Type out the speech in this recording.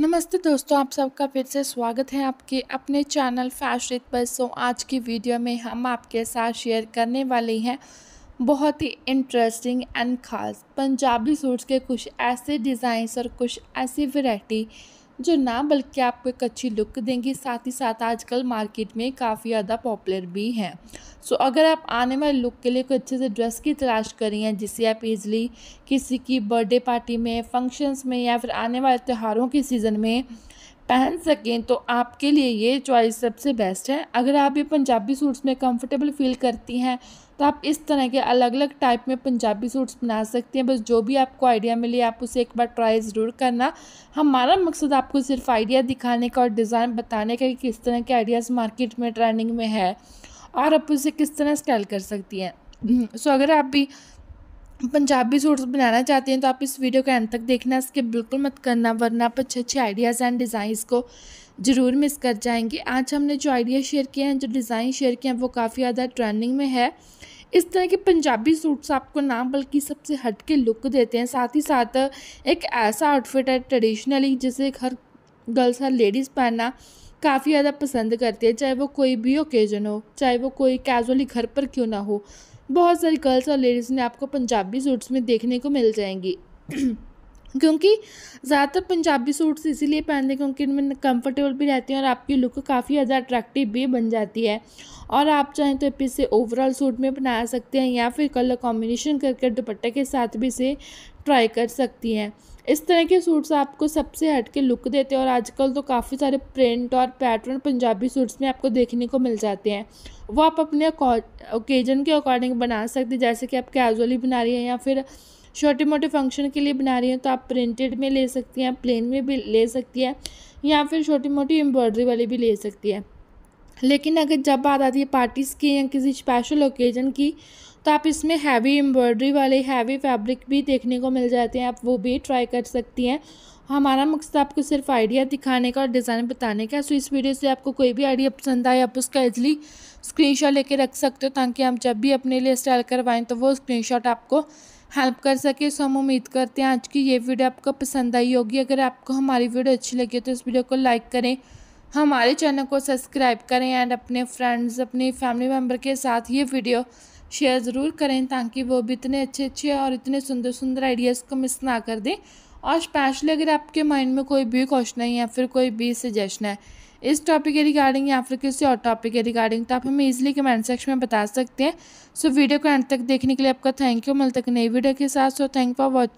नमस्ते दोस्तों आप सबका फिर से स्वागत है आपके अपने चैनल फैशन पर सो आज की वीडियो में हम आपके साथ शेयर करने वाले हैं बहुत ही इंटरेस्टिंग एंड ख़ास पंजाबी सूट्स के कुछ ऐसे डिज़ाइंस और कुछ ऐसी वैरायटी जो ना बल्कि आपको एक अच्छी लुक देंगी साथ ही साथ आजकल मार्केट में काफ़ी ज़्यादा पॉपुलर भी हैं सो अगर आप आने वाले लुक के लिए कोई अच्छे से ड्रेस की तलाश करी हैं जिसे आप इजली किसी की बर्थडे पार्टी में फंक्शंस में या फिर आने वाले त्योहारों के सीज़न में पहन सकें तो आपके लिए ये चॉइस सबसे बेस्ट है अगर आप ये पंजाबी सूट्स में कंफर्टेबल फील करती हैं तो आप इस तरह के अलग अलग टाइप में पंजाबी सूट्स बना सकती हैं बस जो भी आपको आइडिया मिले आप उसे एक बार ट्राई ज़रूर करना हमारा मकसद आपको सिर्फ आइडिया दिखाने का और डिज़ाइन बताने का कि किस तरह के आइडियाज़ मार्केट में ट्रेंडिंग में है और आप उसे किस तरह स्टाइल कर सकती हैं सो अगर आप भी पंजाबी सूट्स बनाना चाहते हैं तो आप इस वीडियो को एंड तक देखना इसके बिल्कुल मत करना वरना आप अच्छे अच्छे आइडियाज़ एंड डिज़ाइंस को ज़रूर मिस कर जाएंगे आज हमने जो आइडिया शेयर किए हैं जो डिज़ाइन शेयर किए हैं वो काफ़ी ज़्यादा ट्रेंडिंग में है इस तरह के पंजाबी सूट्स आपको ना बल्कि सबसे हट के लुक देते हैं साथ ही साथ एक ऐसा आउटफिट है ट्रेडिशनली जिसे हर गर्ल्स हर लेडीज़ पहनना काफ़ी ज़्यादा पसंद करती है चाहे वो कोई भी ओकेजन हो चाहे वो कोई कैजुअली घर पर क्यों ना हो बहुत सारी गर्ल्स और लेडीज़ ने आपको पंजाबी सूट्स में देखने को मिल जाएंगी क्योंकि ज़्यादातर पंजाबी सूट्स इसीलिए पहनते हैं क्योंकि इनमें कंफर्टेबल भी रहती हैं और आपकी लुक काफ़ी ज़्यादा अट्रैक्टिव भी बन जाती है और आप चाहें तो इसे ओवरऑल सूट में बना सकते हैं या फिर कलर कॉम्बिनेशन करके दुपट्टे के साथ भी इसे ट्राई कर सकती हैं इस तरह के सूट्स आपको सबसे हट के लुक देते हैं और आजकल तो काफ़ी सारे प्रिंट और पैटर्न पंजाबी सूट्स में आपको देखने को मिल जाते हैं वो आप अपने ओकेजन के अकॉर्डिंग बना सकते हैं जैसे कि आप कैजुअली बना रही हैं या फिर छोटे मोटे फंक्शन के लिए बना रही हैं तो आप प्रिंटेड में ले सकती हैं प्लेन में भी ले सकती हैं या फिर छोटी मोटी एम्ब्रॉयडरी वाली भी ले सकती हैं लेकिन अगर जब बात आती है पार्टीज़ की या किसी स्पेशल ओकेजन की तो आप इसमें हैवी एम्ब्रॉयडरी वाले हैवी फैब्रिक भी देखने को मिल जाते हैं आप वो भी ट्राई कर सकती हैं हमारा मकसद आपको सिर्फ आइडिया दिखाने का और डिज़ाइन बताने का सो इस वीडियो से आपको कोई भी आइडिया पसंद आए आप उसका इजली स्क्रीनशॉट लेके रख सकते हो ताकि हम जब भी अपने लिए स्टाइल करवाएं तो वो स्क्रीनशॉट आपको हेल्प कर सके सो हम उम्मीद करते हैं आज की ये वीडियो आपको पसंद आई होगी अगर आपको हमारी वीडियो अच्छी लगी तो इस वीडियो को लाइक करें हमारे चैनल को सब्सक्राइब करें एंड अपने फ्रेंड्स अपने फैमिली मेम्बर के साथ ये वीडियो शेयर ज़रूर करें ताकि वो भी इतने अच्छे अच्छे और इतने सुंदर सुंदर आइडियाज़ को मिस ना कर दें और स्पेशली अगर आपके माइंड में कोई भी क्वेश्चन है या फिर कोई भी सजेशन है इस टॉपिक के रिगार्डिंग या फिर किसी और टॉपिक के रिगार्डिंग तो आप हमें इजीली कमेंट सेक्शन में बता सकते हैं सो वीडियो को एंड तक देखने के लिए आपका थैंक यू मिल तक नई वीडियो के साथ सो थैंक फॉर वॉचिंग